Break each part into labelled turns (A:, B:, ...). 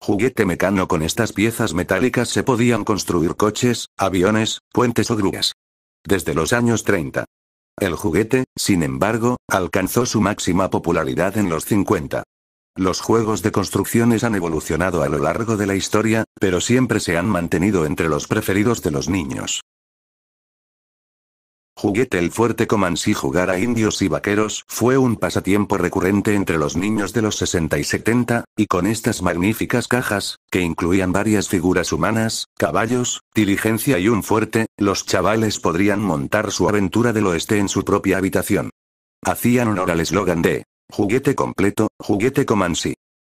A: Juguete mecano con estas piezas metálicas se podían construir coches, aviones, puentes o grúas. Desde los años 30. El juguete, sin embargo, alcanzó su máxima popularidad en los 50. Los juegos de construcciones han evolucionado a lo largo de la historia, pero siempre se han mantenido entre los preferidos de los niños juguete el fuerte Comansi jugar a indios y vaqueros fue un pasatiempo recurrente entre los niños de los 60 y 70, y con estas magníficas cajas, que incluían varias figuras humanas, caballos, diligencia y un fuerte, los chavales podrían montar su aventura del oeste en su propia habitación. Hacían honor al eslogan de, juguete completo, juguete Comansi.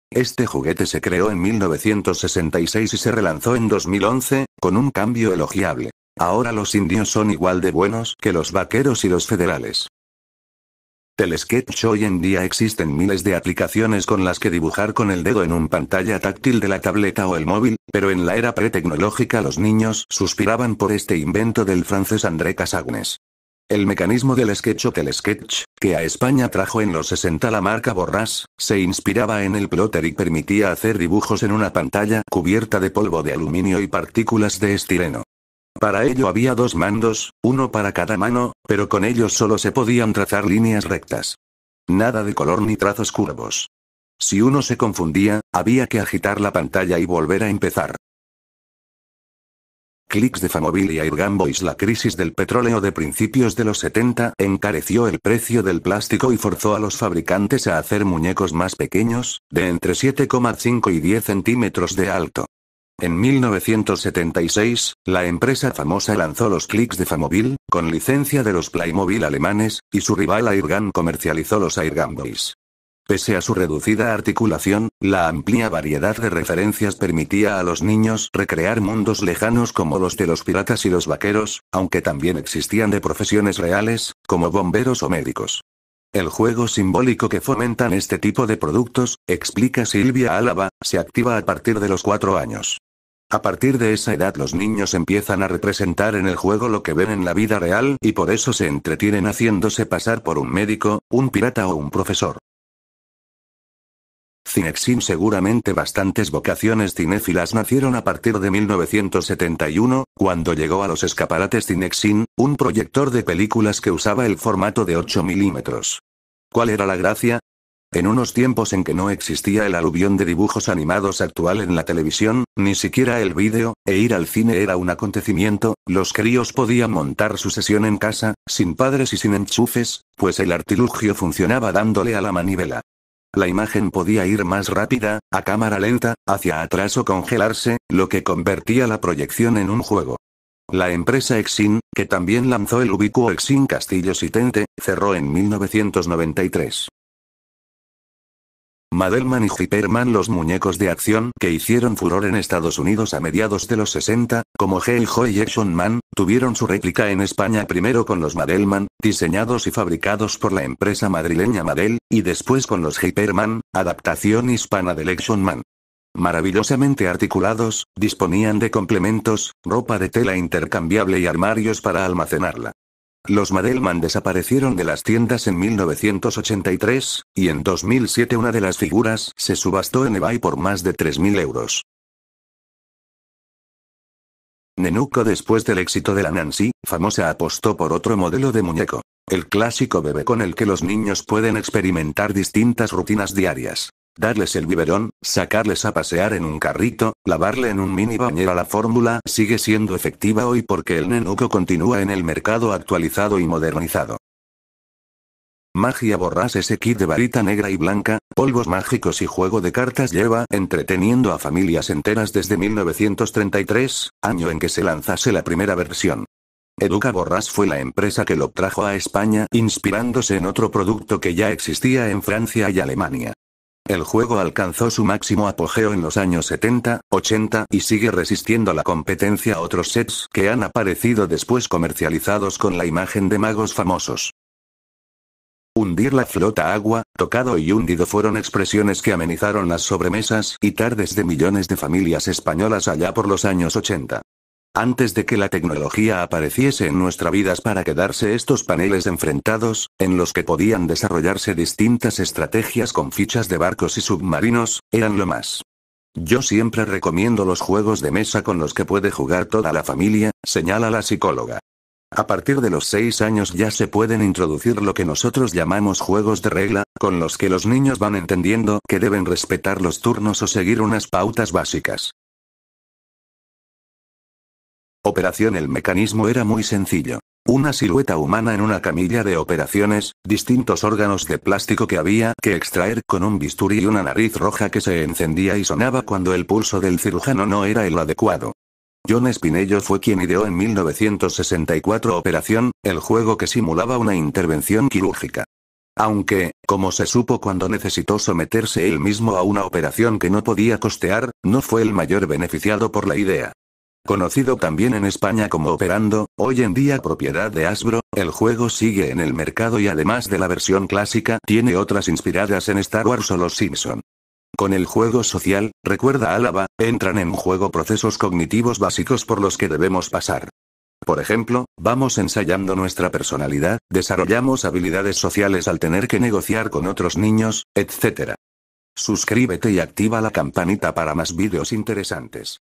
A: Este juguete se creó en 1966 y se relanzó en 2011, con un cambio elogiable. Ahora los indios son igual de buenos que los vaqueros y los federales. Telesketch hoy en día existen miles de aplicaciones con las que dibujar con el dedo en un pantalla táctil de la tableta o el móvil, pero en la era pre-tecnológica los niños suspiraban por este invento del francés André Casagnes. El mecanismo del sketch o telesketch, que a España trajo en los 60 la marca Borras, se inspiraba en el plotter y permitía hacer dibujos en una pantalla cubierta de polvo de aluminio y partículas de estireno. Para ello había dos mandos, uno para cada mano, pero con ellos solo se podían trazar líneas rectas. Nada de color ni trazos curvos. Si uno se confundía, había que agitar la pantalla y volver a empezar. Clicks de Famobilia y Boys La crisis del petróleo de principios de los 70 encareció el precio del plástico y forzó a los fabricantes a hacer muñecos más pequeños, de entre 7,5 y 10 centímetros de alto. En 1976, la empresa famosa lanzó los clics de Famobil con licencia de los Playmobil alemanes, y su rival Airgun comercializó los Airgun Boys. Pese a su reducida articulación, la amplia variedad de referencias permitía a los niños recrear mundos lejanos como los de los piratas y los vaqueros, aunque también existían de profesiones reales, como bomberos o médicos. El juego simbólico que fomentan este tipo de productos, explica Silvia Álava, se activa a partir de los cuatro años. A partir de esa edad los niños empiezan a representar en el juego lo que ven en la vida real y por eso se entretienen haciéndose pasar por un médico, un pirata o un profesor. Cinexin seguramente bastantes vocaciones cinéfilas nacieron a partir de 1971, cuando llegó a los escaparates Cinexin, un proyector de películas que usaba el formato de 8 milímetros. ¿Cuál era la gracia? En unos tiempos en que no existía el aluvión de dibujos animados actual en la televisión, ni siquiera el vídeo, e ir al cine era un acontecimiento, los críos podían montar su sesión en casa, sin padres y sin enchufes, pues el artilugio funcionaba dándole a la manivela. La imagen podía ir más rápida, a cámara lenta, hacia atrás o congelarse, lo que convertía la proyección en un juego. La empresa Exin, que también lanzó el ubicuo Exin Castillo Sitente, cerró en 1993. Madelman y Hyperman los muñecos de acción que hicieron furor en Estados Unidos a mediados de los 60, como Joy y Action Man, tuvieron su réplica en España primero con los Madelman, diseñados y fabricados por la empresa madrileña Madel, y después con los Hyperman, adaptación hispana del Action Man. Maravillosamente articulados, disponían de complementos, ropa de tela intercambiable y armarios para almacenarla. Los Madelman desaparecieron de las tiendas en 1983, y en 2007 una de las figuras se subastó en eBay por más de 3.000 euros. Nenuko después del éxito de la Nancy, famosa apostó por otro modelo de muñeco. El clásico bebé con el que los niños pueden experimentar distintas rutinas diarias. Darles el biberón, sacarles a pasear en un carrito, lavarle en un mini bañera. La fórmula sigue siendo efectiva hoy porque el nenuco continúa en el mercado actualizado y modernizado. Magia Borras ese kit de varita negra y blanca, polvos mágicos y juego de cartas lleva entreteniendo a familias enteras desde 1933, año en que se lanzase la primera versión. Educa Borras fue la empresa que lo trajo a España, inspirándose en otro producto que ya existía en Francia y Alemania. El juego alcanzó su máximo apogeo en los años 70, 80 y sigue resistiendo la competencia a otros sets que han aparecido después comercializados con la imagen de magos famosos. Hundir la flota agua, tocado y hundido fueron expresiones que amenizaron las sobremesas y tardes de millones de familias españolas allá por los años 80. Antes de que la tecnología apareciese en nuestras vidas para quedarse estos paneles enfrentados, en los que podían desarrollarse distintas estrategias con fichas de barcos y submarinos, eran lo más. Yo siempre recomiendo los juegos de mesa con los que puede jugar toda la familia, señala la psicóloga. A partir de los seis años ya se pueden introducir lo que nosotros llamamos juegos de regla, con los que los niños van entendiendo que deben respetar los turnos o seguir unas pautas básicas operación El mecanismo era muy sencillo. Una silueta humana en una camilla de operaciones, distintos órganos de plástico que había que extraer con un bisturí y una nariz roja que se encendía y sonaba cuando el pulso del cirujano no era el adecuado. John Spinello fue quien ideó en 1964 Operación, el juego que simulaba una intervención quirúrgica. Aunque, como se supo cuando necesitó someterse él mismo a una operación que no podía costear, no fue el mayor beneficiado por la idea. Conocido también en España como Operando, hoy en día propiedad de Asbro, el juego sigue en el mercado y además de la versión clásica, tiene otras inspiradas en Star Wars o Los Simpson. Con el juego social, recuerda Álava, entran en juego procesos cognitivos básicos por los que debemos pasar. Por ejemplo, vamos ensayando nuestra personalidad, desarrollamos habilidades sociales al tener que negociar con otros niños, etc. Suscríbete y activa la campanita para más vídeos interesantes.